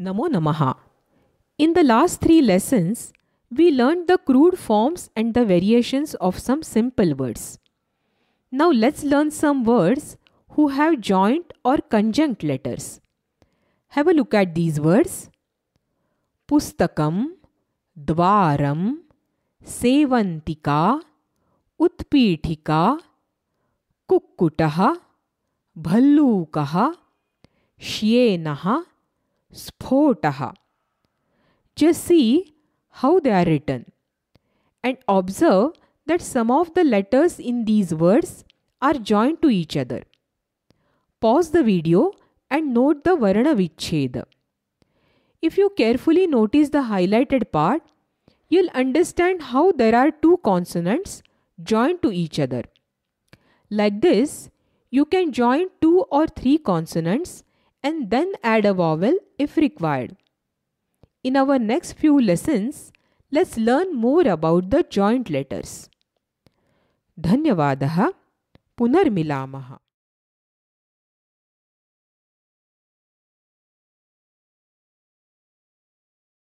Namo Namaha. In the last three lessons, we learned the crude forms and the variations of some simple words. Now let's learn some words who have joint or conjunct letters. Have a look at these words. Pustakam, Dwaram, Sevantika, Utpithika, Kukkutaha, Bhallukah, Shyenaha, Spotaha. Just see how they are written and observe that some of the letters in these words are joined to each other. Pause the video and note the Varna If you carefully notice the highlighted part, you'll understand how there are two consonants joined to each other. Like this, you can join two or three consonants and then add a vowel if required. In our next few lessons, let's learn more about the joint letters. धन्यवादः पुनर्मिलामः